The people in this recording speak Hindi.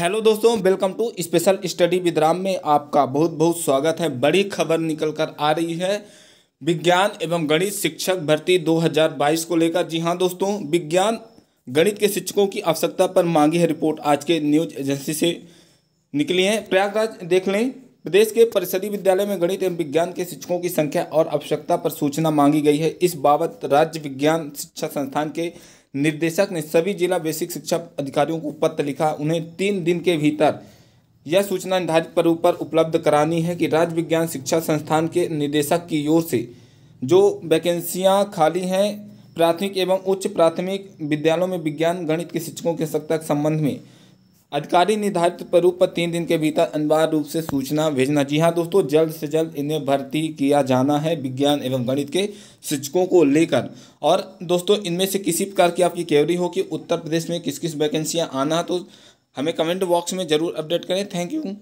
हेलो दोस्तों welcome to special study with Ram में आपका बहुत बहुत स्वागत है बड़ी खबर निकल कर आ रही है विज्ञान एवं गणित शिक्षक भर्ती 2022 को लेकर जी हाँ दोस्तों विज्ञान गणित के शिक्षकों की आवश्यकता पर मांगी है रिपोर्ट आज के न्यूज एजेंसी से निकली है प्रयागराज देख लें प्रदेश के परिषदीय विद्यालय में गणित एवं विज्ञान के शिक्षकों की संख्या और आवश्यकता पर सूचना मांगी गई है इस बाबत राज्य विज्ञान शिक्षा संस्थान के निर्देशक ने सभी जिला बेसिक शिक्षा अधिकारियों को पत्र लिखा उन्हें तीन दिन के भीतर यह सूचना निर्धारित पर ऊपर उपलब्ध करानी है कि राज्य विज्ञान शिक्षा संस्थान के निदेशक की ओर से जो वैकेंसियाँ खाली हैं प्राथमिक एवं उच्च प्राथमिक विद्यालयों में विज्ञान गणित के शिक्षकों के सत्ता संबंध में अधिकारी निर्धारित प्रारूप पर तीन दिन के भीतर अनिवार्य रूप से सूचना भेजना जी हाँ दोस्तों जल्द से जल्द इन्हें भर्ती किया जाना है विज्ञान एवं गणित के शिक्षकों को लेकर और दोस्तों इनमें से किसी प्रकार की आपकी क्वेरी हो कि उत्तर प्रदेश में किस किस वैकेंसियाँ आना तो हमें कमेंट बॉक्स में ज़रूर अपडेट करें थैंक यू